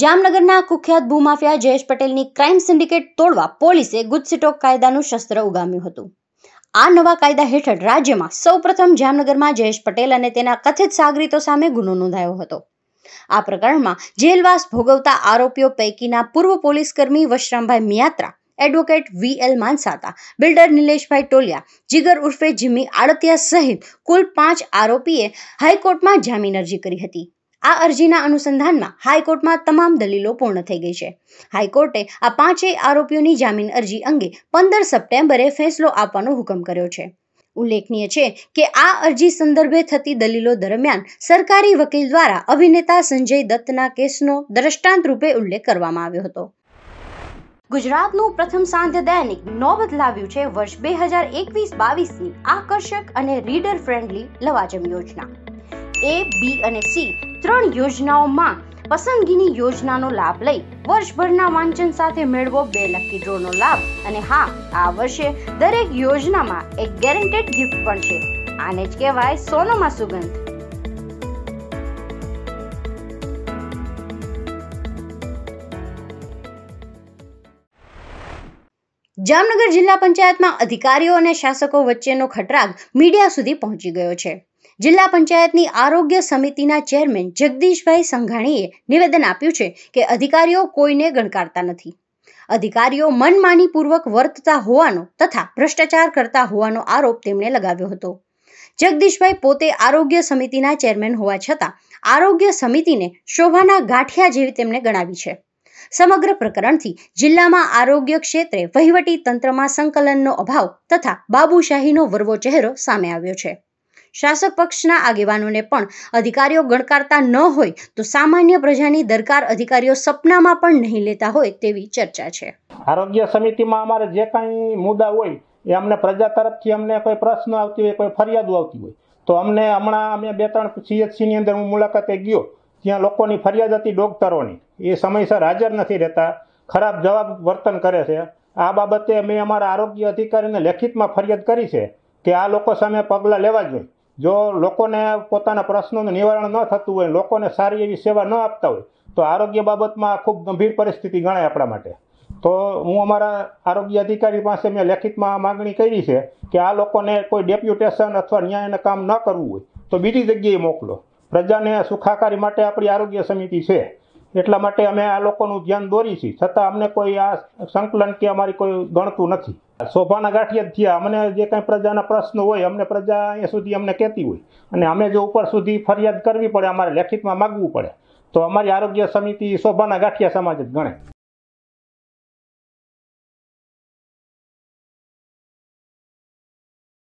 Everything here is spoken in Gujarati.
જામનગરના કુખ્યાત ભૂમાફિયા જયેશ પટેલની ક્રાઇમ સિન્ડિકેટ તોડવા પોલીસે ગુજસીટોક કાયદાનું શસ્ત્ર ઉગામ્યું હતું આ નવા કાયદા હેઠળ રાજ્યમાં સૌપ્રથમ જામનગરમાં જયેશ પટેલ અને તેના કથિત સાગરીતો સામે ગુનો નોંધાયો હતો આ પ્રકરણમાં જેલવાસ ભોગવતા આરોપીઓ પૈકીના પૂર્વ પોલીસકર્મી Vashrambhai Miyatra advocate V L Mansata builder Nileshbhai Toliya Jigar ઉર્ફે જીમી આડતિયા સહિત કુલ પાંચ આરોપીએ હાઈકોર્ટમાં જામીન અરજી કરી હતી આ અરજીના અનુસંધાનમાં હાઈકોર્ટમાં તમામ દલીલો પૂર્ણ થઈ ગઈ છે હાઈકોર્ટે આ પાંચેય આરોપીઓની જામીન અરજી અંગે પંદર સપ્ટેમ્બરે ફેસલો આપવાનો હુકમ કર્યો છે ઉલ્લેખનીય છે કે આ અરજી સંદર્ભે થતી દલીલો દરમિયાન સરકારી વકીલ દ્વારા અભિનેતા સંજય દત્તના કેસનો દ્રષ્ટાંત રૂપે ઉલ્લેખ કરવામાં આવ્યો હતો ગુજરાતનું પ્રથમ સાંધ્ય દૈનિક નોબત લાવ્યું છે વર્ષ બે હજાર એકવીસ બાવીસની આકર્ષક અને રીડર ફ્રેન્ડલી લવાજમ યોજના એ બી અને સી ત્રણ યોજનાઓમાં પસંદગીની યોજનાનો લાભ લઈ વર્ષભરના વાંચન સાથે મેળવો બે લકી ડ્રોનો લાભ અને હા આ વર્ષે દરેક યોજનામાં એક ગેરંટેડ ગિફ્ટ પણ છે આને જ કહેવાય સોનોમાં સુગંધ જામનગર જિલ્લા પંચાયતમાં અધિકારીઓ અને શાસકો વચ્ચેનો ખટરાગ મીડિયા સુધી પહોંચી ગયો છે જિલ્લા પંચાયતની આરોગ્ય સમિતિના ચેરમેન જગદીશભાઈ સંઘાણીએ નિવેદન આપ્યું છે કે અધિકારીઓ કોઈને ગણકારતા નથી અધિકારીઓ મનમાનીપૂર્વક વર્તતા હોવાનો તથા ભ્રષ્ટાચાર કરતા હોવાનો આરોપ તેમણે લગાવ્યો હતો જગદીશભાઈ પોતે આરોગ્ય સમિતિના ચેરમેન હોવા છતાં આરોગ્ય સમિતિને શોભાના ગાંઠિયા જેવી તેમણે ગણાવી છે સમગ્ર પ્રકરણથી જિલ્લામાં આરોગ્ય ક્ષેત્રે વહીવટી તંત્રમાં સંકલનનો અભાવ તથા બાબુશાહીનો વરવો ચહેરો સામે આવ્યો છે શાસક પક્ષના આગેવાનોને પણ અધિકારીઓ ગણકારતા ન હોય તો સામાન્ય પ્રજાની દરકાર અધિકારીઓ સપનામાં પણ નહીં લેતા હોય તેવી ચર્ચા છે આરોગ્ય સમિતિમાં અમારે જે કાંઈ મુદ્દા હોય એ અમને પ્રજા તરફથી અમને કોઈ પ્રશ્ન આવતી હોય કોઈ ફરિયાદો આવતી હોય તો અમને હમણાં અમે બે ત્રણ સીએચસીની અંદર હું મુલાકાતે ગયો ત્યાં લોકોની ફરિયાદ હતી ડોક્ટરોની એ સમયસર હાજર નથી રહેતા ખરાબ જવાબ વર્તન કરે છે આ બાબતે મેં અમારા આરોગ્ય અધિકારીને લેખિતમાં ફરિયાદ કરી છે કે આ લોકો સામે પગલાં લેવા જોઈએ જો લોકોને પોતાના પ્રશ્નોનું નિવારણ ન થતું હોય લોકોને સારી એવી સેવા ન આપતા હોય તો આરોગ્ય બાબતમાં ખૂબ ગંભીર પરિસ્થિતિ ગણાય આપણા માટે તો હું અમારા આરોગ્ય અધિકારી પાસે મેં લેખિતમાં માગણી કરી છે કે આ લોકોને કોઈ ડેપ્યુટેશન અથવા ન્યાયના કામ ન કરવું હોય તો બીજી જગ્યાએ મોકલો પ્રજાને સુખાકારી માટે આપણી આરોગ્ય સમિતિ છે એટલા માટે અમે આ લોકોનું ધ્યાન દોરી છીએ છતાં અમને કોઈ આ સંકલન કે અમારી કોઈ ગણતું નથી શોભાના ગાંઠિયા જ થયા અમને જે કંઈ પ્રજાના પ્રશ્નો હોય અમને પ્રજા અહીંયા સુધી અમને કહેતી હોય અને અમે જો ઉપર સુધી ફરિયાદ કરવી પડે અમારે લેખિતમાં માગવું પડે તો અમારી આરોગ્ય સમિતિ શોભાના ગાંઠિયા સમાજ જ ગણે